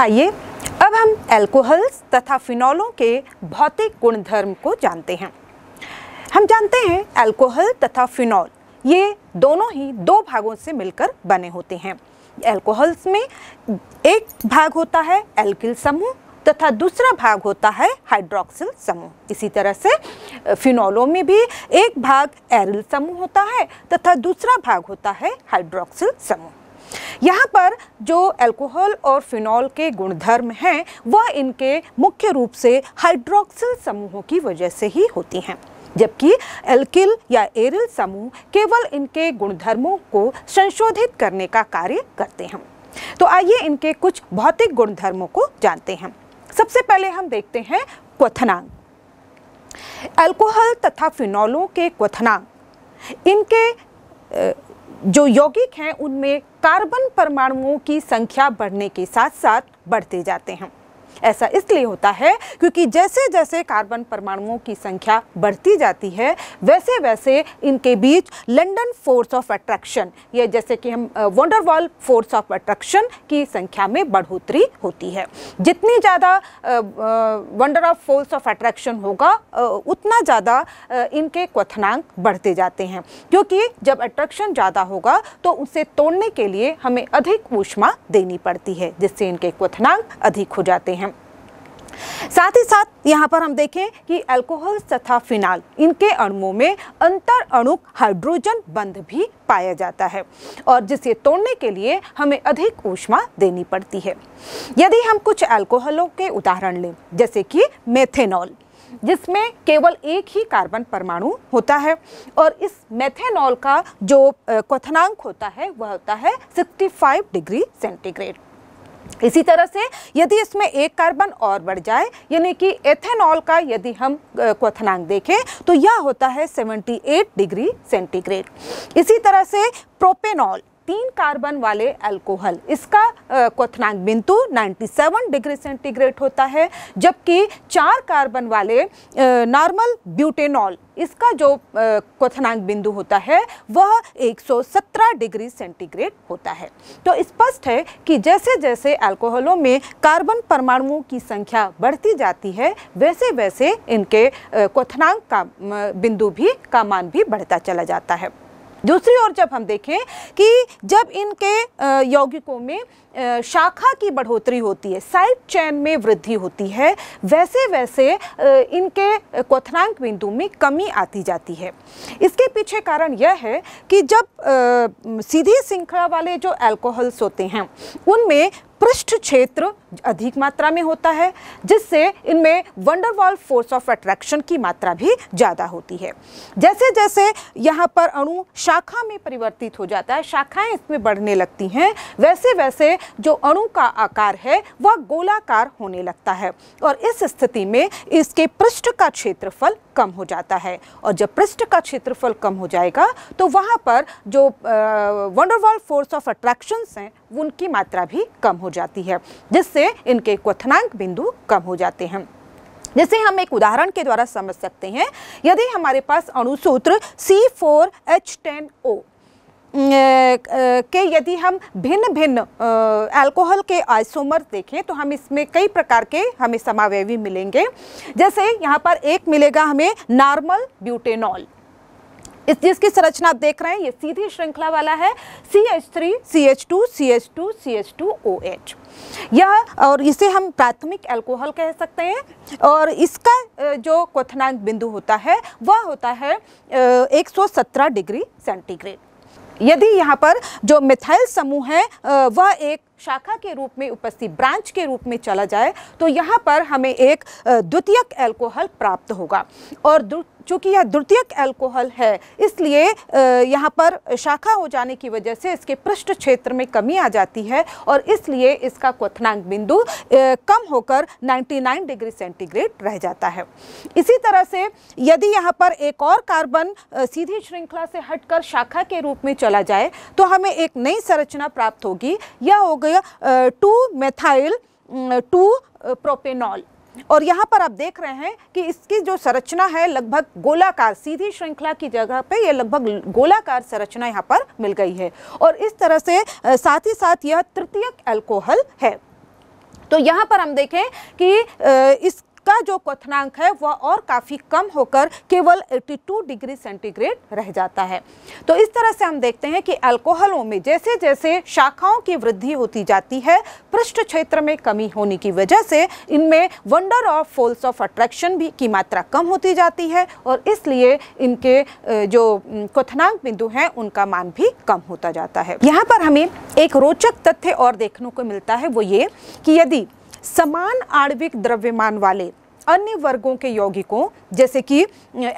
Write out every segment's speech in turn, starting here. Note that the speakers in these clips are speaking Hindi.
आइए अब हम एल्कोहल्स तथा फिनॉलों के भौतिक गुणधर्म को जानते हैं हम जानते हैं एल्कोहल तथा फिनॉल ये दोनों ही दो भागों से मिलकर बने होते हैं एल्कोहल्स में एक भाग होता है एल्किल समूह तथा दूसरा भाग होता है हाइड्रोक्सिल समूह इसी तरह से फिनॉलों में भी एक भाग एरिल समूह होता है तथा दूसरा भाग होता है हाइड्रोक्सिल समूह यहाँ पर जो अल्कोहल और फिनॉल के गुणधर्म हैं वह इनके मुख्य रूप से हाइड्रोक्सिल समूहों की वजह से ही होती हैं जबकि एल्किल या एरिल समूह केवल इनके गुणधर्मों को संशोधित करने का कार्य करते हैं तो आइए इनके कुछ भौतिक गुणधर्मों को जानते हैं सबसे पहले हम देखते हैं क्वथनांग अल्कोहल तथा फिनॉलों के क्वथनांग इनके जो यौगिक हैं उनमें कार्बन परमाणुओं की संख्या बढ़ने के साथ साथ बढ़ते जाते हैं ऐसा इसलिए होता है क्योंकि जैसे जैसे कार्बन परमाणुओं की संख्या बढ़ती जाती है वैसे वैसे इनके बीच लंडन फोर्स ऑफ अट्रैक्शन या जैसे कि हम वंडरवॉल फोर्स ऑफ अट्रैक्शन की संख्या में बढ़ोतरी होती है जितनी ज़्यादा van der of force of attraction होगा उतना ज़्यादा इनके क्वथनांक बढ़ते जाते हैं क्योंकि जब अट्रैक्शन ज़्यादा होगा तो उसे तोड़ने के लिए हमें अधिक ऊष्मा देनी पड़ती है जिससे इनके क्वथनांक अधिक हो जाते हैं साथ ही साथ यहाँ पर हम देखें कि अल्कोहल तथा फिनाल इनके अणुओं में अंतर अणुक हाइड्रोजन बंध भी पाया जाता है और जिसे तोड़ने के लिए हमें अधिक ऊष्मा देनी पड़ती है यदि हम कुछ अल्कोहलों के उदाहरण लें जैसे कि मेथेनॉल जिसमें केवल एक ही कार्बन परमाणु होता है और इस मेथेनॉल का जो क्वथनांक होता है वह होता है 65 डिग्री सेंटीग्रेड इसी तरह से यदि इसमें एक कार्बन और बढ़ जाए यानी कि एथेनॉल का यदि हम क्वथनांक देखें तो यह होता है 78 डिग्री सेंटीग्रेड इसी तरह से प्रोपेनॉल तीन कार्बन वाले अल्कोहल इसका क्वथनांक बिंदु 97 डिग्री सेंटीग्रेड होता है जबकि चार कार्बन वाले नॉर्मल ब्यूटेनॉल इसका जो क्वथनांक बिंदु होता है वह 117 डिग्री सेंटीग्रेड होता है तो स्पष्ट है कि जैसे जैसे अल्कोहलों में कार्बन परमाणुओं की संख्या बढ़ती जाती है वैसे वैसे इनके क्वथनांक का बिंदु भी का मान भी बढ़ता चला जाता है दूसरी ओर जब हम देखें कि जब इनके यौगिकों में शाखा की बढ़ोतरी होती है साइड चैन में वृद्धि होती है वैसे वैसे इनके क्वथनांक बिंदु में कमी आती जाती है इसके पीछे कारण यह है कि जब सीधी श्रृंखला वाले जो अल्कोहल्स होते हैं उनमें पृष्ठ क्षेत्र अधिक मात्रा में होता है जिससे इनमें वंडरवॉल फोर्स ऑफ अट्रैक्शन की मात्रा भी ज़्यादा होती है जैसे जैसे यहाँ पर अणु शाखा में परिवर्तित हो जाता है शाखाएं इसमें बढ़ने लगती हैं वैसे वैसे जो अणु का आकार है वह गोलाकार होने लगता है और इस स्थिति में इसके पृष्ठ का क्षेत्रफल कम हो जाता है और जब पृष्ठ का क्षेत्रफल कम हो जाएगा तो वहाँ पर जो वंडरवॉल फोर्स ऑफ अट्रैक्शंस हैं उनकी मात्रा भी कम हो जाती है जिससे इनके क्वथनांक बिंदु कम हो जाते हैं जैसे हम एक उदाहरण के द्वारा समझ सकते हैं यदि हमारे पास अणुसूत्र C4H10O के यदि हम भिन्न भिन्न अल्कोहल के आइसोमर देखें तो हम इसमें कई प्रकार के हमें समावयवी मिलेंगे जैसे यहाँ पर एक मिलेगा हमें नॉर्मल ब्यूटेनॉल इस जिसकी संरचना आप देख रहे हैं ये सीधी श्रृंखला वाला है C H three C H two C H two C H two O H यह और इसे हम प्राथमिक अल्कोहल कह सकते हैं और इसका जो क्वथनांक बिंदु होता है वह होता है 117 डिग्री सेंटीग्रेड यदि यहाँ पर जो मिथाइल समूह है वह एक शाखा के रूप में उपस्थित ब्रांच के रूप में चला जाए तो यहाँ पर हमें एक द्वितीयक एल्कोहल प्राप्त होगा और चूँकि यह द्वितीयक अल्कोहल है इसलिए यहाँ पर शाखा हो जाने की वजह से इसके पृष्ठ क्षेत्र में कमी आ जाती है और इसलिए इसका क्वथनांक बिंदु कम होकर 99 डिग्री सेंटीग्रेड रह जाता है इसी तरह से यदि यहाँ पर एक और कार्बन सीधी श्रृंखला से हटकर शाखा के रूप में चला जाए तो हमें एक नई संरचना प्राप्त होगी यह हो गया टू मेथाइल टू प्रोपेनॉल और यहाँ पर आप देख रहे हैं कि इसकी जो संरचना है लगभग गोलाकार सीधी श्रृंखला की जगह पे ये लगभग गोलाकार संरचना यहाँ पर मिल गई है और इस तरह से साथ ही साथ यह तृतीयक अल्कोहल है तो यहाँ पर हम देखें कि इस इसका जो क्वनांक है वह और काफ़ी कम होकर केवल 82 डिग्री सेंटीग्रेड रह जाता है तो इस तरह से हम देखते हैं कि अल्कोहलों में जैसे जैसे शाखाओं की वृद्धि होती जाती है पृष्ठ क्षेत्र में कमी होने की वजह से इनमें van der of force of attraction भी की मात्रा कम होती जाती है और इसलिए इनके जो क्वनांक बिंदु हैं उनका मान भी कम होता जाता है यहाँ पर हमें एक रोचक तथ्य और देखने को मिलता है वो ये कि यदि समान आणविक द्रव्यमान वाले अन्य वर्गों के यौगिकों जैसे कि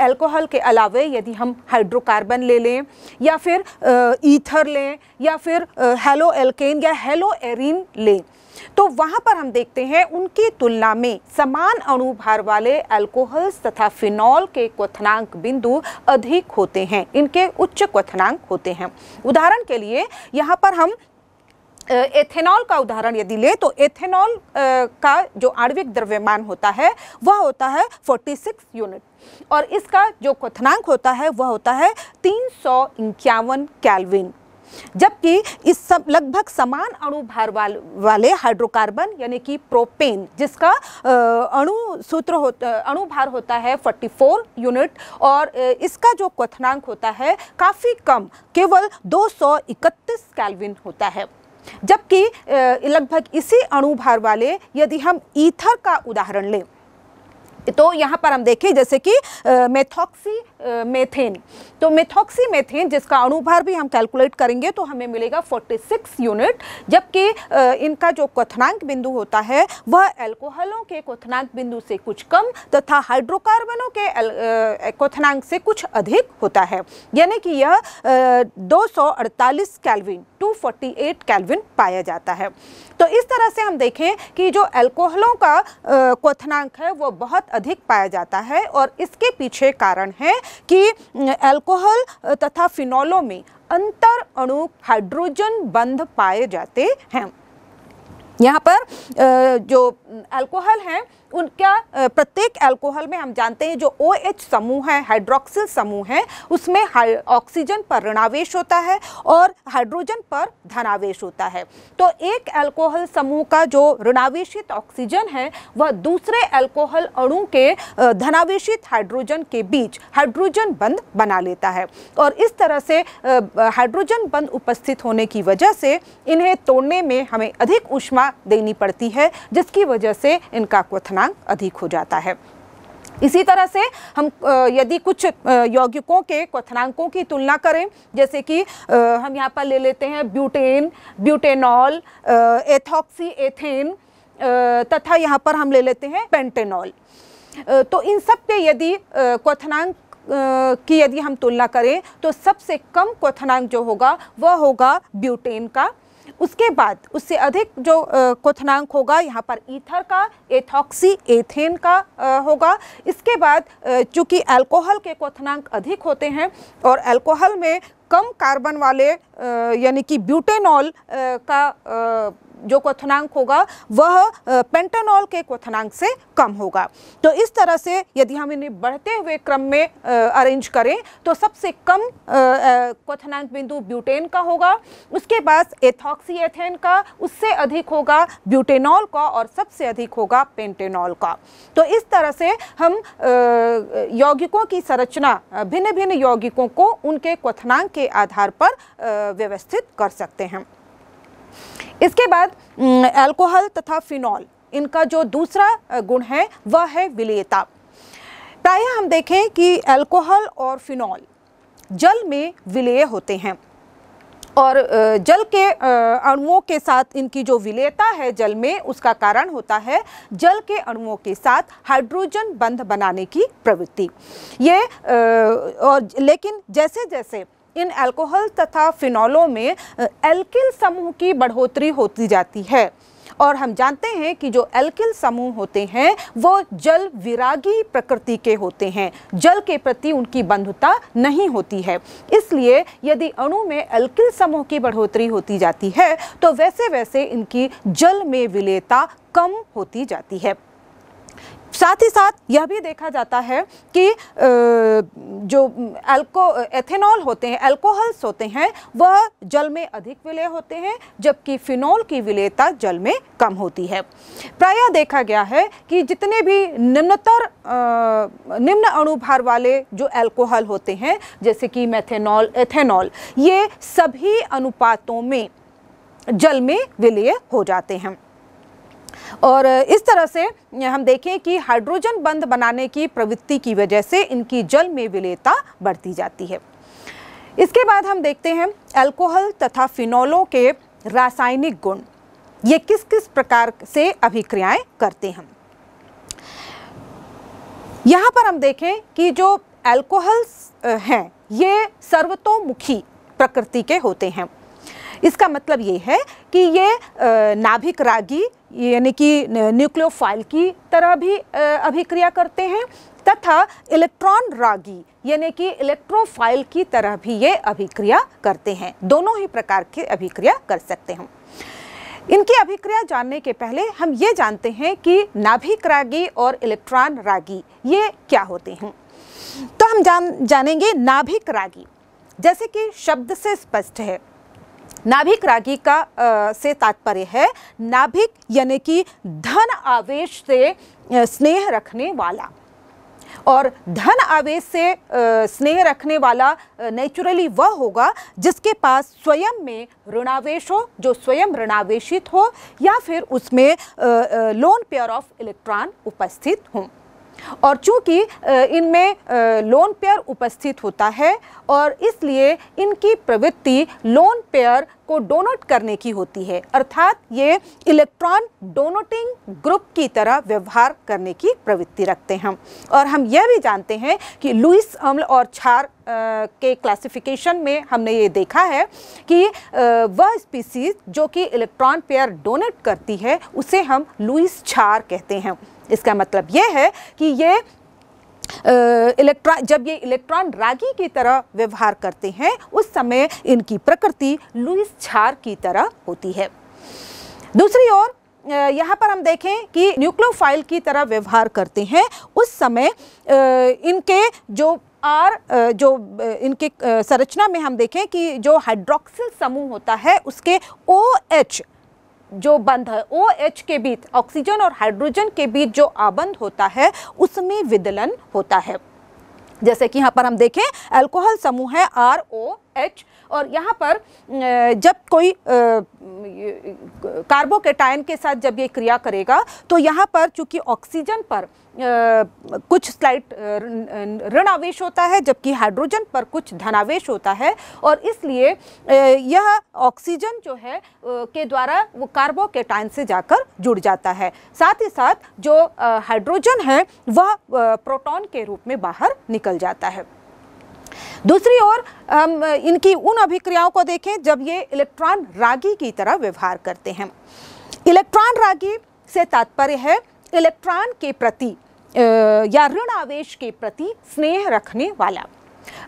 अल्कोहल के अलावे यदि हम हाइड्रोकार्बन ले लें या फिर ईथर लें या फिर हेलो एल्केन या हेलो एरिन लें तो वहाँ पर हम देखते हैं उनकी तुलना में समान अणुभार वाले अल्कोहल्स तथा फिनॉल के क्वथनांक बिंदु अधिक होते हैं इनके उच्च क्वथनांक होते हैं उदाहरण के लिए यहाँ पर हम एथेनॉल का उदाहरण यदि ले तो एथेनॉल का जो आणविक द्रव्यमान होता है वह होता है 46 यूनिट और इसका जो क्वथनांक होता है वह होता है तीन सौ इक्यावन कैलविन जबकि इस सब लगभग समान अणु भार वाल, वाले हाइड्रोकार्बन यानी कि प्रोपेन जिसका अणु सूत्र होता अणु भार होता है 44 यूनिट और इसका जो क्वथनांक होता है काफ़ी कम केवल दो कैलविन होता है जबकि लगभग इसी अणुभार वाले यदि हम ईथर का उदाहरण लें तो यहाँ पर हम देखें जैसे कि मेथॉक्सी मेथेन तो मेथॉक्सी मेथेन जिसका अणुभार भी हम कैलकुलेट करेंगे तो हमें मिलेगा 46 यूनिट जबकि इनका जो क्वथनांक बिंदु होता है वह एल्कोहलों के क्वथनांक बिंदु से कुछ कम तथा हाइड्रोकार्बनों के क्वथनांक से कुछ अधिक होता है यानी कि यह दो सौ कैलविन 248 कैल्विन पाया जाता है तो इस तरह से हम देखें कि जो एल्कोहलों का क्वथनांक है वह बहुत अधिक पाया जाता है और इसके पीछे कारण है कि अल्कोहल तथा फिनोलों में अंतर अणु हाइड्रोजन बंध पाए जाते हैं यहाँ पर जो अल्कोहल है उनका प्रत्येक अल्कोहल में हम जानते हैं जो ओ OH समूह है हाइड्रोक्सिल समूह है उसमें ऑक्सीजन पर ऋणावेश होता है और हाइड्रोजन पर धनावेश होता है तो एक अल्कोहल समूह का जो ऋणावेशित ऑक्सीजन है वह दूसरे अल्कोहल अणु के धनावेशित हाइड्रोजन के बीच हाइड्रोजन बंद बना लेता है और इस तरह से हाइड्रोजन बंद उपस्थित होने की वजह से इन्हें तोड़ने में हमें अधिक ऊष्मा देनी पड़ती है जिसकी वजह से इनका क्वथना पूर्णांक अधिक हो जाता है इसी तरह से हम यदि कुछ यौगिकों के क्वथनांकों की तुलना करें जैसे कि हम यहाँ पर ले लेते हैं ब्यूटेन ब्यूटेनॉल एथॉक्सी एथेन तथा यहाँ पर हम ले लेते हैं पेंटेनॉल तो इन सब के यदि क्वथनांक की यदि हम तुलना करें तो सबसे कम क्वथनांक जो होगा वह होगा ब्यूटेन का उसके बाद उससे अधिक जो क्वथनांक होगा यहाँ पर ईथर का एथॉक्सी एथेन का होगा इसके बाद चूँकि अल्कोहल के क्वथनांक अधिक होते हैं और अल्कोहल में कम कार्बन वाले यानी कि ब्यूटेनॉल का आ, जो क्वथनांक होगा वह पेंटानॉल के क्वथनांक से कम होगा तो इस तरह से यदि हम इन्हें बढ़ते हुए क्रम में अरेंज करें तो सबसे कम क्वथनांक बिंदु ब्यूटेन का होगा उसके बाद एथॉक्सी एथेन का उससे अधिक होगा ब्यूटेनॉल का और सबसे अधिक होगा पेंटेनॉल का तो इस तरह से हम यौगिकों की संरचना भिन्न भिन्न यौगिकों को उनके क्वथनांक के आधार पर व्यवस्थित कर सकते हैं इसके बाद अल्कोहल तथा फिनॉल इनका जो दूसरा गुण है वह है विलेयता प्राय हम देखें कि अल्कोहल और फिनॉल जल में विलेय होते हैं और जल के अणुओं के साथ इनकी जो विलेयता है जल में उसका कारण होता है जल के अणुओं के साथ हाइड्रोजन बंध बनाने की प्रवृत्ति ये और लेकिन जैसे जैसे इन अल्कोहल तथा फिनॉलों में एल्किल समूह की बढ़ोतरी होती जाती है और हम जानते हैं कि जो एल्किल समूह होते हैं वो जल विरागी प्रकृति के होते हैं जल के प्रति उनकी बंधुता नहीं होती है इसलिए यदि अणु में एल्किल समूह की बढ़ोतरी होती जाती है तो वैसे वैसे इनकी जल में विलेयता कम होती जाती है साथ ही साथ यह भी देखा जाता है कि जो एल्को एथेनॉल होते हैं एल्कोहल्स होते हैं वह जल में अधिक विलय होते हैं जबकि फिनोल की विलयता जल में कम होती है प्रायः देखा गया है कि जितने भी निम्नतर निम्न अणुभार वाले जो एल्कोहल होते हैं जैसे कि मैथेनॉल एथेनॉल ये सभी अनुपातों में जल में विलय हो जाते हैं और इस तरह से हम देखें कि हाइड्रोजन बंध बनाने की प्रवृत्ति की वजह से इनकी जल में विलयता बढ़ती जाती है इसके बाद हम देखते हैं अल्कोहल तथा फिनोलों के रासायनिक गुण ये किस किस प्रकार से अभिक्रियाएं करते हैं यहाँ पर हम देखें कि जो एल्कोहल्स हैं ये सर्वतोमुखी प्रकृति के होते हैं इसका मतलब ये है कि ये नाभिक रागी यानी कि न्यूक्लियोफाइल की तरह भी अभिक्रिया करते हैं तथा इलेक्ट्रॉन रागी यानी कि इलेक्ट्रोफाइल की तरह भी ये अभिक्रिया करते हैं दोनों ही प्रकार की अभिक्रिया कर सकते हैं इनकी अभिक्रिया जानने के पहले हम ये जानते हैं कि नाभिक रागी और इलेक्ट्रॉन रागी ये क्या होते हैं तो हम जान जानेंगे नाभिक रागी जैसे कि शब्द से स्पष्ट है नाभिक रागी का आ, से तात्पर्य है नाभिक यानी कि धन आवेश से स्नेह रखने वाला और धन आवेश से स्नेह रखने वाला नेचुरली वह होगा जिसके पास स्वयं में ऋणावेश हो जो स्वयं ऋणावेशित हो या फिर उसमें लोन पेयर ऑफ इलेक्ट्रॉन उपस्थित हों और चूंकि इनमें लोन पेयर उपस्थित होता है और इसलिए इनकी प्रवृत्ति लोन पेयर को डोनेट करने की होती है अर्थात ये इलेक्ट्रॉन डोनेटिंग ग्रुप की तरह व्यवहार करने की प्रवृत्ति रखते हैं और हम यह भी जानते हैं कि लुइस अम्ल और छार के क्लासिफिकेशन में हमने ये देखा है कि वह स्पीसीज जो कि इलेक्ट्रॉन पेयर डोनेट करती है उसे हम लुइस छार कहते हैं इसका मतलब ये है कि ये इलेक्ट्रॉन जब ये इलेक्ट्रॉन रागी की तरह व्यवहार करते हैं उस समय इनकी प्रकृति लुइस छार की तरह होती है दूसरी ओर यहाँ पर हम देखें कि न्यूक्लियोफाइल की तरह व्यवहार करते हैं उस समय इनके जो आर जो इनके संरचना में हम देखें कि जो हाइड्रोक्सिल समूह होता है उसके ओ OH, एच जो बंध है ओ एच के बीच ऑक्सीजन और हाइड्रोजन के बीच जो आबंध होता है उसमें विदलन होता है जैसे कि यहाँ पर हम देखें अल्कोहल समूह है आर ओ एच और यहाँ पर जब कोई कार्बोकेटायन के साथ जब ये क्रिया करेगा तो यहाँ पर चूंकि ऑक्सीजन पर कुछ स्लाइट ऋण आवेश होता है जबकि हाइड्रोजन पर कुछ धनावेश होता है और इसलिए यह ऑक्सीजन जो है के द्वारा वो कार्बोकेटाइन से जाकर जुड़ जाता है साथ ही साथ जो हाइड्रोजन है वह प्रोटॉन के रूप में बाहर निकल जाता है दूसरी ओर हम इनकी उन अभिक्रियाओं को देखें जब ये इलेक्ट्रॉन रागी की तरह व्यवहार करते हैं इलेक्ट्रॉन रागी से तात्पर्य है इलेक्ट्रॉन के प्रति या ऋण आवेश के प्रति स्नेह रखने वाला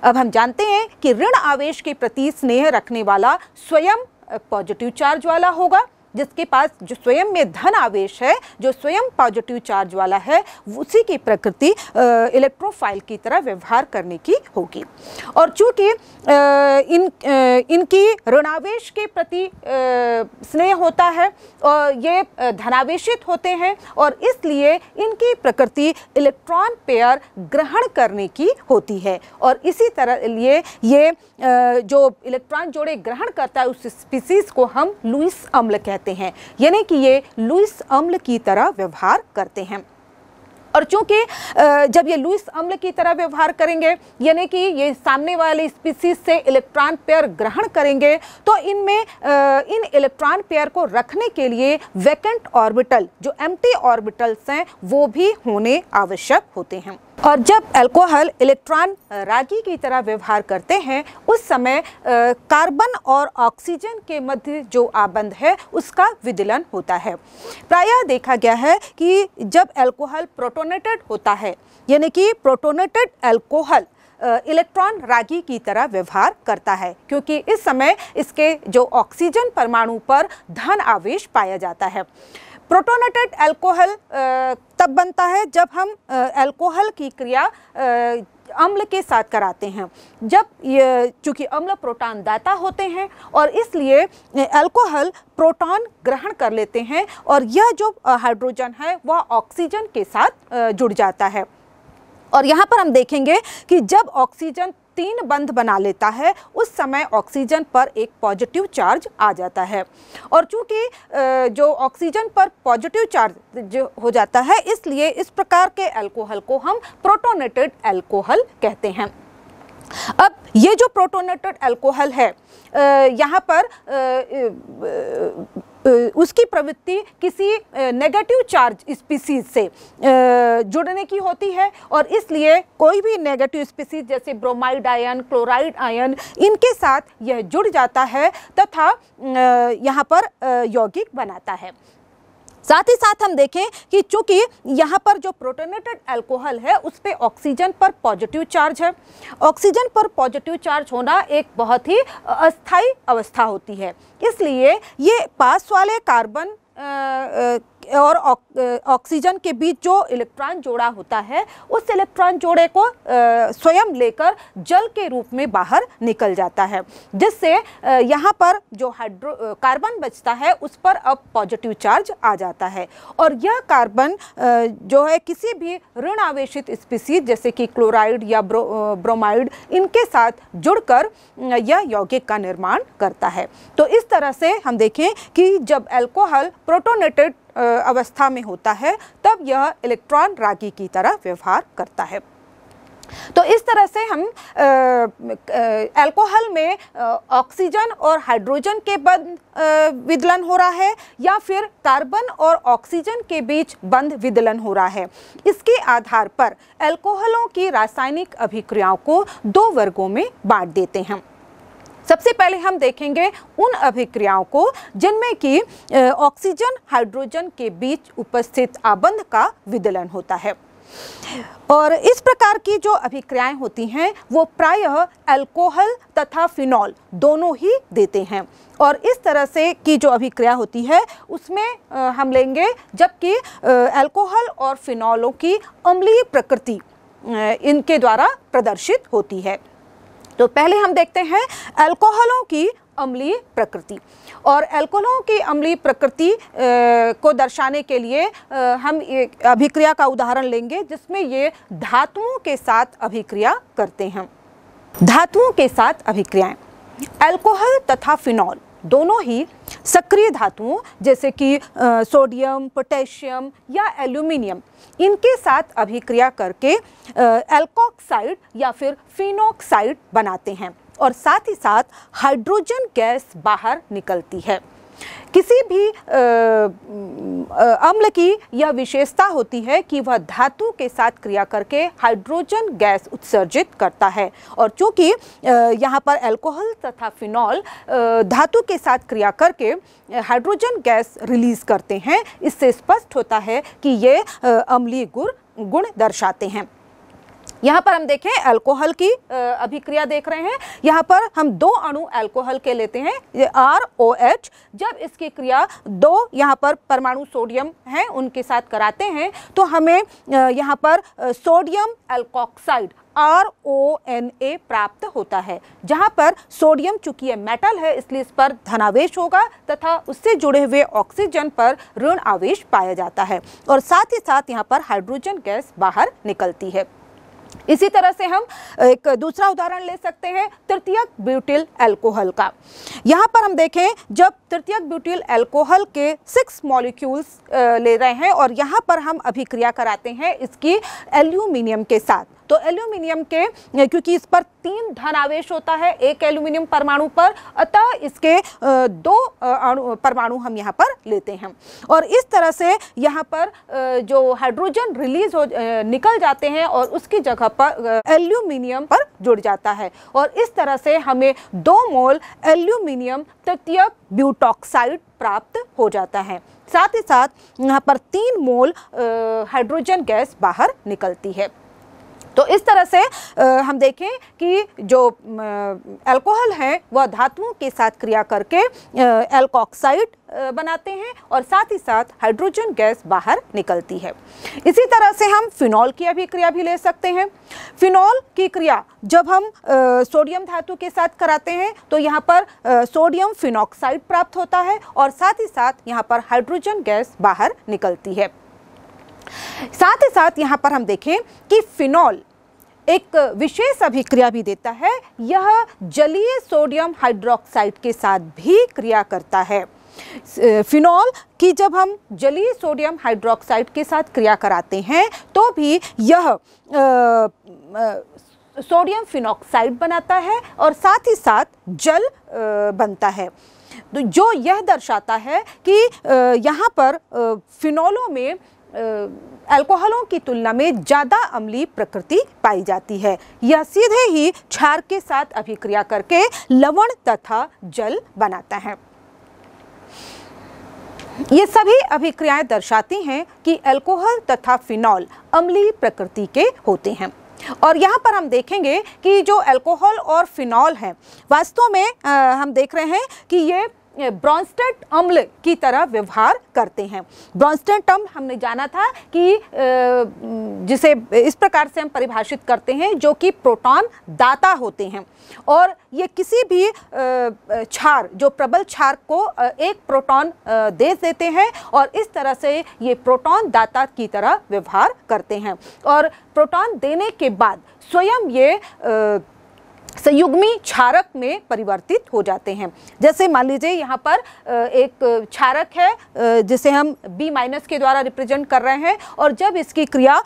अब हम जानते हैं कि ऋण आवेश के प्रति स्नेह रखने वाला स्वयं पॉजिटिव चार्ज वाला होगा जिसके पास जो स्वयं में धन आवेश है जो स्वयं पॉजिटिव चार्ज वाला है उसी की प्रकृति इलेक्ट्रोफाइल की तरह व्यवहार करने की होगी और चूँकि इन इनकी ऋणावेश के प्रति स्नेह होता है और ये धनावेशित होते हैं और इसलिए इनकी प्रकृति इलेक्ट्रॉन पेयर ग्रहण करने की होती है और इसी तरह लिए ये जो इलेक्ट्रॉन जोड़े ग्रहण करता है उस स्पीसीज़ को हम लुइस अम्ल कहते हैं करते हैं यानी कि ये लुइस अम्ल की तरह व्यवहार करते हैं और चूंकि जब ये लुइस अम्ल की तरह व्यवहार करेंगे यानी कि ये सामने वाली स्पीसीज से इलेक्ट्रॉन पेयर ग्रहण करेंगे तो इनमें इन इलेक्ट्रॉन पेयर को रखने के लिए वैकेंट ऑर्बिटल जो एम्प्टी ऑर्बिटल्स हैं वो भी होने आवश्यक होते हैं और जब अल्कोहल इलेक्ट्रॉन रागी की तरह व्यवहार करते हैं उस समय कार्बन और ऑक्सीजन के मध्य जो आबंध है उसका विदलन होता है प्रायः देखा गया है कि जब अल्कोहल प्रोटोनेटेड होता है यानी कि प्रोटोनेटेड अल्कोहल इलेक्ट्रॉन रागी की तरह व्यवहार करता है क्योंकि इस समय इसके जो ऑक्सीजन परमाणु पर धन आवेश पाया जाता है प्रोटोनेटेड एल्कोहल तब बनता है जब हम एल्कोहल की क्रिया अम्ल के साथ कराते हैं जब चूँकि अम्ल प्रोटॉन दाता होते हैं और इसलिए अल्कोहल प्रोटॉन ग्रहण कर लेते हैं और यह जो हाइड्रोजन है वह ऑक्सीजन के साथ जुड़ जाता है और यहाँ पर हम देखेंगे कि जब ऑक्सीजन तीन बंध बना लेता है उस समय ऑक्सीजन पर एक पॉजिटिव चार्ज आ जाता है और चूँकि जो ऑक्सीजन पर पॉजिटिव चार्ज जो हो जाता है इसलिए इस प्रकार के अल्कोहल को हम प्रोटोनेटेड अल्कोहल कहते हैं अब ये जो प्रोटोनेटेड अल्कोहल है यहाँ पर उसकी प्रवृत्ति किसी नेगेटिव चार्ज स्पीसीज से जुड़ने की होती है और इसलिए कोई भी नेगेटिव स्पीसीज जैसे ब्रोमाइड आयन क्लोराइड आयन इनके साथ यह जुड़ जाता है तथा यहाँ पर यौगिक बनाता है साथ ही साथ हम देखें कि चूंकि यहाँ पर जो प्रोटोनेटेड अल्कोहल है उस पर ऑक्सीजन पर पॉजिटिव चार्ज है ऑक्सीजन पर पॉजिटिव चार्ज होना एक बहुत ही अस्थाई अवस्था होती है इसलिए ये पास वाले कार्बन आ, आ, और ऑक्सीजन के बीच जो इलेक्ट्रॉन जोड़ा होता है उस इलेक्ट्रॉन जोड़े को स्वयं लेकर जल के रूप में बाहर निकल जाता है जिससे यहाँ पर जो हाइड्रो कार्बन बचता है उस पर अब पॉजिटिव चार्ज आ जाता है और यह कार्बन जो है किसी भी ऋण आवेशित स्पीसीज जैसे कि क्लोराइड या ब्रो, ब्रोमाइड इनके साथ जुड़कर यह यौगिक का निर्माण करता है तो इस तरह से हम देखें कि जब एल्कोहल प्रोटोनेटेड अवस्था में होता है तब यह इलेक्ट्रॉन रागी की तरह व्यवहार करता है तो इस तरह से हम अल्कोहल में ऑक्सीजन और हाइड्रोजन के बंद विदलन हो रहा है या फिर कार्बन और ऑक्सीजन के बीच बंद विदलन हो रहा है इसके आधार पर अल्कोहलों की रासायनिक अभिक्रियाओं को दो वर्गों में बांट देते हैं सबसे पहले हम देखेंगे उन अभिक्रियाओं को जिनमें कि ऑक्सीजन हाइड्रोजन के बीच उपस्थित आबंध का विदलन होता है और इस प्रकार की जो अभिक्रियाएं होती हैं वो प्रायः अल्कोहल तथा फिनॉल दोनों ही देते हैं और इस तरह से की जो अभिक्रिया होती है उसमें हम लेंगे जबकि अल्कोहल और फिनॉलों की अम्लीय प्रकृति इनके द्वारा प्रदर्शित होती है तो पहले हम देखते हैं अल्कोहलों की अम्ली प्रकृति और अल्कोहलों की अम्ली प्रकृति को दर्शाने के लिए हम अभिक्रिया का उदाहरण लेंगे जिसमें ये धातुओं के साथ अभिक्रिया करते हैं धातुओं के साथ अभिक्रियाएं अल्कोहल तथा फिनॉल दोनों ही सक्रिय धातुओं जैसे कि सोडियम पोटेशियम या एल्यूमिनियम इनके साथ अभिक्रिया करके एल्कोक्साइड या फिर फिनोक्साइड बनाते हैं और साथ ही साथ हाइड्रोजन गैस बाहर निकलती है किसी भी अम्ल की यह विशेषता होती है कि वह धातु के साथ क्रिया करके हाइड्रोजन गैस उत्सर्जित करता है और चूँकि यहाँ पर अल्कोहल तथा फिनॉल धातु के साथ क्रिया करके हाइड्रोजन गैस रिलीज़ करते हैं इससे स्पष्ट होता है कि ये अम्लीय गुण गुण दर्शाते हैं यहाँ पर हम देखें अल्कोहल की अभिक्रिया देख रहे हैं यहाँ पर हम दो अणु अल्कोहल के लेते हैं आर ओ एच जब इसकी क्रिया दो यहाँ पर परमाणु सोडियम हैं उनके साथ कराते हैं तो हमें यहाँ पर sodium alkoxide R O N A प्राप्त होता है जहाँ पर सोडियम चूंकि ये मेटल है इसलिए इस पर धनावेश होगा तथा उससे जुड़े हुए ऑक्सीजन पर ऋण आवेश पाया जाता है और साथ ही साथ यहाँ पर हाइड्रोजन गैस बाहर निकलती है इसी तरह से हम एक दूसरा उदाहरण ले सकते हैं तृतीयक ब्यूटिल एल्कोहल का यहाँ पर हम देखें जब तृतीयक ब्यूटिल एल्कोहल के सिक्स मॉलिक्यूल्स ले रहे हैं और यहाँ पर हम अभिक्रिया कराते हैं इसकी एल्यूमिनियम के साथ तो एल्यूमिनियम के क्योंकि इस पर तीन धन आवेश होता है एक एल्यूमिनियम परमाणु पर अतः इसके दो परमाणु हम यहाँ पर लेते हैं और इस तरह से यहाँ पर जो हाइड्रोजन रिलीज हो निकल जाते हैं और उसकी जगह पर एल्यूमिनियम पर जुड़ जाता है और इस तरह से हमें दो मोल एल्यूमिनियम तृतीय ब्यूटॉक्साइड प्राप्त हो जाता है साथ ही साथ यहाँ पर तीन मोल हाइड्रोजन गैस बाहर निकलती है तो इस तरह से हम देखें कि जो अल्कोहल है वह धातुओं के साथ क्रिया करके एल्कोक्साइड बनाते हैं और साथ ही साथ हाइड्रोजन गैस बाहर निकलती है इसी तरह से हम फिनॉल की क्रिया भी ले सकते हैं फिनॉल की क्रिया जब हम सोडियम धातु के साथ कराते हैं तो यहाँ पर सोडियम फिनॉक्साइड प्राप्त होता है और साथ ही साथ यहाँ पर हाइड्रोजन गैस बाहर निकलती है साथ ही साथ यहाँ पर हम देखें कि फिनॉल एक विशेष अभिक्रिया भी देता है यह जलीय सोडियम हाइड्रोक्साइड के साथ भी क्रिया करता है फिनॉल की जब हम जलीय सोडियम हाइड्रोक्साइड के साथ क्रिया कराते हैं तो भी यह सोडियम फिनॉक्साइड बनाता है और साथ ही साथ जल बनता है तो जो यह दर्शाता है कि यहाँ पर फिनॉलों में अल्कोहलों की तुलना में ज़्यादा अम्ली प्रकृति पाई जाती है यह सीधे ही क्षार के साथ अभिक्रिया करके लवण तथा जल बनाता है ये सभी अभिक्रियाएं दर्शाती हैं कि अल्कोहल तथा फिनॉल अम्ली प्रकृति के होते हैं और यहाँ पर हम देखेंगे कि जो अल्कोहल और फिनॉल हैं वास्तव में आ, हम देख रहे हैं कि ये ब्रॉन्स्टेंट अम्ल की तरह व्यवहार करते हैं ब्रॉन्स्टेंट अम्ल हमने जाना था कि जिसे इस प्रकार से हम परिभाषित करते हैं जो कि प्रोटॉन दाता होते हैं और ये किसी भी क्षार जो प्रबल क्षार को एक प्रोटॉन दे देते हैं और इस तरह से ये प्रोटॉन दाता की तरह व्यवहार करते हैं और प्रोटॉन देने के बाद स्वयं ये संयुग्मी क्षारक में परिवर्तित हो जाते हैं जैसे मान लीजिए यहाँ पर एक क्षारक है जिसे हम बी माइनस के द्वारा रिप्रेजेंट कर रहे हैं और जब इसकी क्रिया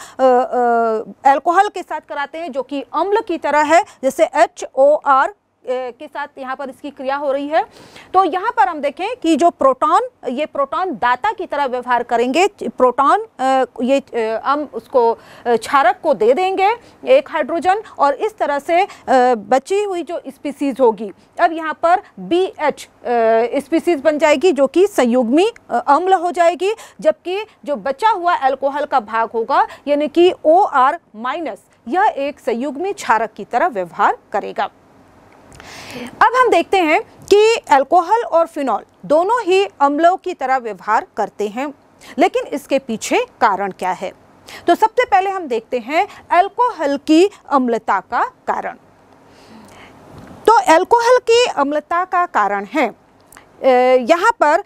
अल्कोहल के साथ कराते हैं जो कि अम्ल की तरह है जैसे एच ओ आर के साथ यहाँ पर इसकी क्रिया हो रही है तो यहाँ पर हम देखें कि जो प्रोटॉन ये प्रोटॉन दाता की तरह व्यवहार करेंगे प्रोटॉन ये हम उसको क्षारक को दे देंगे एक हाइड्रोजन और इस तरह से बची हुई जो स्पीसीज होगी अब यहाँ पर बी एच स्पीसीज बन जाएगी जो कि संयुग्मी अम्ल हो जाएगी जबकि जो बचा हुआ एल्कोहल का भाग होगा यानी कि ओ आर माइनस यह एक संयुग्मी क्षारक की तरह व्यवहार करेगा अब हम देखते हैं कि अल्कोहल और फिनॉल दोनों ही अम्लों की तरह व्यवहार करते हैं लेकिन इसके पीछे कारण क्या है तो सबसे पहले हम देखते हैं अल्कोहल की अम्लता का कारण तो अल्कोहल की अम्लता का कारण है यहाँ पर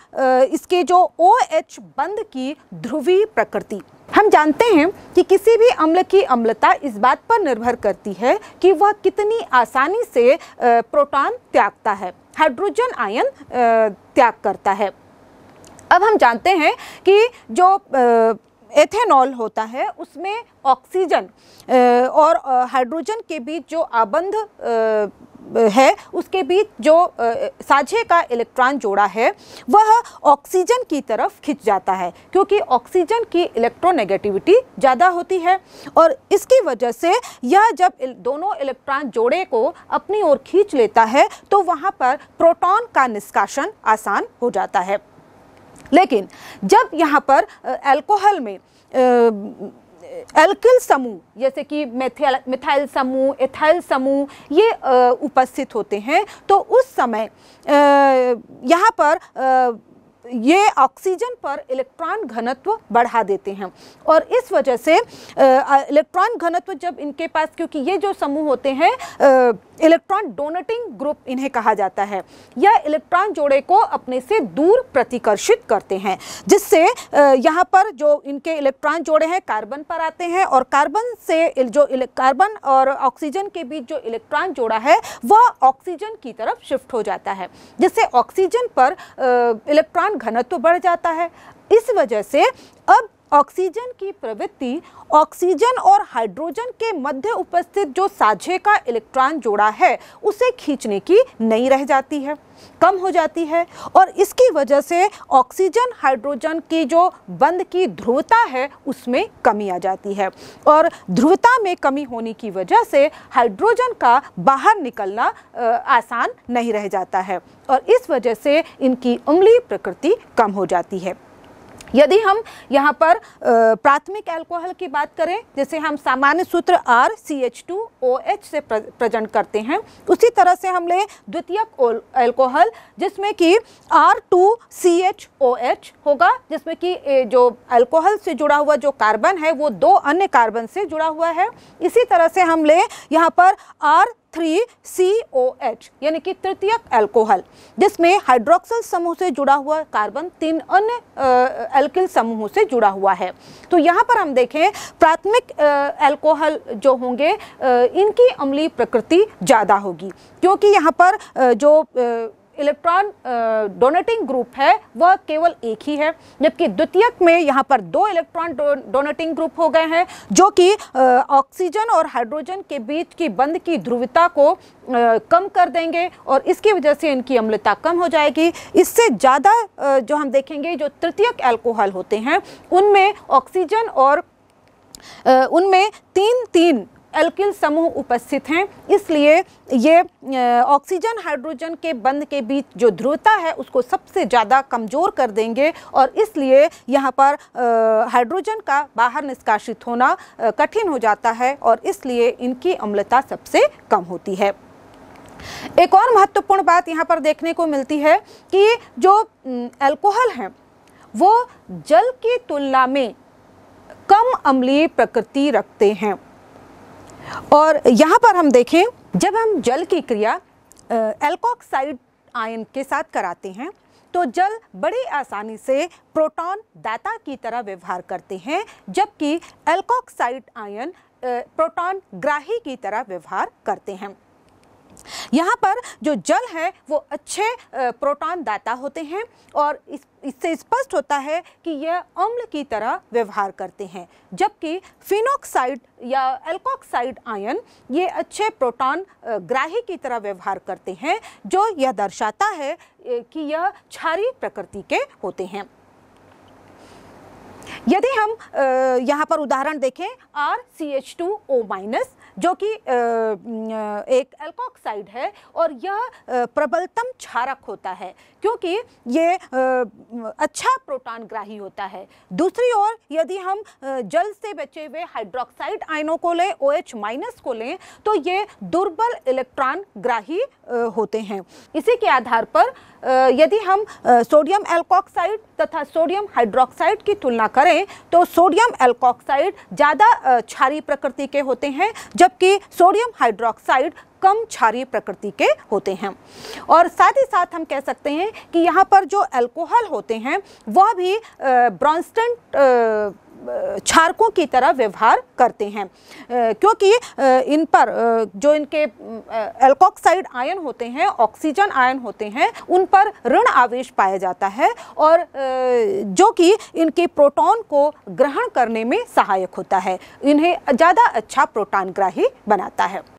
इसके जो ओ OH बंद की ध्रुवीय प्रकृति हम जानते हैं कि किसी भी अम्ल की अम्लता इस बात पर निर्भर करती है कि वह कितनी आसानी से प्रोटॉन त्यागता है हाइड्रोजन आयन त्याग करता है अब हम जानते हैं कि जो एथेनॉल होता है उसमें ऑक्सीजन और हाइड्रोजन के बीच जो आबंध है उसके बीच जो साझे का इलेक्ट्रॉन जोड़ा है वह ऑक्सीजन की तरफ खिंच जाता है क्योंकि ऑक्सीजन की इलेक्ट्रोनेगेटिविटी ज़्यादा होती है और इसकी वजह से यह जब दोनों इलेक्ट्रॉन जोड़े को अपनी ओर खींच लेता है तो वहाँ पर प्रोटॉन का निष्कासन आसान हो जाता है लेकिन जब यहाँ पर अल्कोहल में एल्किल समूह जैसे कि मेथिल मिथाइल समूह एथाइल समूह ये आ, उपस्थित होते हैं तो उस समय यहाँ पर आ, ये ऑक्सीजन पर इलेक्ट्रॉन घनत्व बढ़ा देते हैं और इस वजह से इलेक्ट्रॉन घनत्व जब इनके पास क्योंकि ये जो समूह होते हैं इलेक्ट्रॉन डोनेटिंग ग्रुप इन्हें कहा जाता है यह इलेक्ट्रॉन जोड़े को अपने से दूर प्रतिकर्षित करते हैं जिससे यहाँ पर जो इनके इलेक्ट्रॉन जोड़े हैं कार्बन पर आते हैं और कार्बन से जो कार्बन और ऑक्सीजन के बीच जो इलेक्ट्रॉन जोड़ा है वह ऑक्सीजन की तरफ शिफ्ट हो जाता है जिससे ऑक्सीजन पर इलेक्ट्रॉन दौरान घनत्व बढ़ जाता है इस वजह से अब ऑक्सीजन की प्रवृत्ति ऑक्सीजन और हाइड्रोजन के मध्य उपस्थित जो साझे का इलेक्ट्रॉन जोड़ा है उसे खींचने की नहीं रह जाती है कम हो जाती है और इसकी वजह से ऑक्सीजन हाइड्रोजन की जो बंद की ध्रुवता है उसमें कमी आ जाती है और ध्रुवता में कमी होने की वजह से हाइड्रोजन का बाहर निकलना आसान नहीं रह जाता है और इस वजह से इनकी उंगली प्रकृति कम हो जाती है यदि हम यहाँ पर प्राथमिक अल्कोहल की बात करें जैसे हम सामान्य सूत्र R C H two O H से प्रजेंट करते हैं उसी तरह से हम ले द्वितीयक अल्कोहल जिसमें कि R two C H O H होगा जिसमें कि जो अल्कोहल से जुड़ा हुआ जो कार्बन है वो दो अन्य कार्बन से जुड़ा हुआ है इसी तरह से हम ले यहाँ पर R three C O H यानी कि तृतीयक एल्कोहल जिसमें हाइड्रोक्सल समूह से जुड़ा हुआ कार्बन तीन अन्य एल्किल समूह से जुड़ा हुआ है तो यहाँ पर हम देखें प्राथमिक एल्कोहल जो होंगे इनकी अम्लीय प्रकृति ज़्यादा होगी क्योंकि यहाँ पर जो इलेक्ट्रॉन डोनेटिंग ग्रुप है वह केवल एक ही है जबकि द्वितीयक में यहाँ पर दो इलेक्ट्रॉन डोनेटिंग ग्रुप हो गए हैं जो कि ऑक्सीजन और हाइड्रोजन के बीच की बंद की ध्रुवता को कम कर देंगे और इसकी वजह से इनकी अम्लता कम हो जाएगी इससे ज़्यादा जो हम देखेंगे जो तृतीयक एल्कोहल होते हैं उनमें ऑक्सीजन और उनमें तीन तीन एल्किल समूह उपस्थित हैं इसलिए ये ऑक्सीजन हाइड्रोजन के बंध के बीच जो ध्रुवता है उसको सबसे ज़्यादा कमज़ोर कर देंगे और इसलिए यहाँ पर हाइड्रोजन का बाहर निष्कासित होना कठिन हो जाता है और इसलिए इनकी अम्लता सबसे कम होती है एक और महत्वपूर्ण बात यहाँ पर देखने को मिलती है कि जो अल्कोहल हैं वो जल की तुलना में कम अम्लीय प्रकृति रखते हैं और यहाँ पर हम देखें जब हम जल की क्रिया एल्कोक्साइड आयन के साथ कराते हैं तो जल बड़ी आसानी से प्रोटॉन दाता की तरह व्यवहार करते हैं जबकि एल्कोक्साइड आयन प्रोटॉन ग्राही की तरह व्यवहार करते हैं यहाँ पर जो जल है वो अच्छे प्रोटॉन दाता होते हैं और इस इससे स्पष्ट होता है कि यह अम्ल की तरह व्यवहार करते हैं जबकि फिनोक्साइड या एल्कोक्साइड आयन ये अच्छे प्रोटॉन ग्राही की तरह व्यवहार करते हैं जो यह दर्शाता है कि यह क्षारी प्रकृति के होते हैं यदि हम यहाँ पर उदाहरण देखें R C H two O minus जो कि एक एल्कोक्साइड है और यह प्रबलतम क्षारक होता है क्योंकि ये अच्छा प्रोटान ग्राही होता है दूसरी ओर यदि हम जल से बचे हुए हाइड्रोक्साइड आयनों को लें ओ OH एच माइनस को लें तो ये दुर्बल इलेक्ट्रॉन ग्राही होते हैं इसी के आधार पर यदि हम सोडियम एल्कोक्साइड तथा सोडियम हाइड्रोक्साइड की तुलना करें तो सोडियम एल्कोक्साइड ज़्यादा क्षारी प्रकृति के होते हैं जबकि सोडियम हाइड्रोक्साइड कम क्षारीय प्रकृति के होते हैं और साथ ही साथ हम कह सकते हैं कि यहाँ पर जो अल्कोहल होते हैं वह भी ब्रॉन्स्टेंट छारकों की तरह व्यवहार करते हैं क्योंकि इन पर जो इनके एल्कोक्साइड आयन होते हैं ऑक्सीजन आयन होते हैं उन पर ऋण आवेश पाया जाता है और जो कि इनके प्रोटॉन को ग्रहण करने में सहायक होता है इन्हें ज़्यादा अच्छा प्रोटानग्राही बनाता है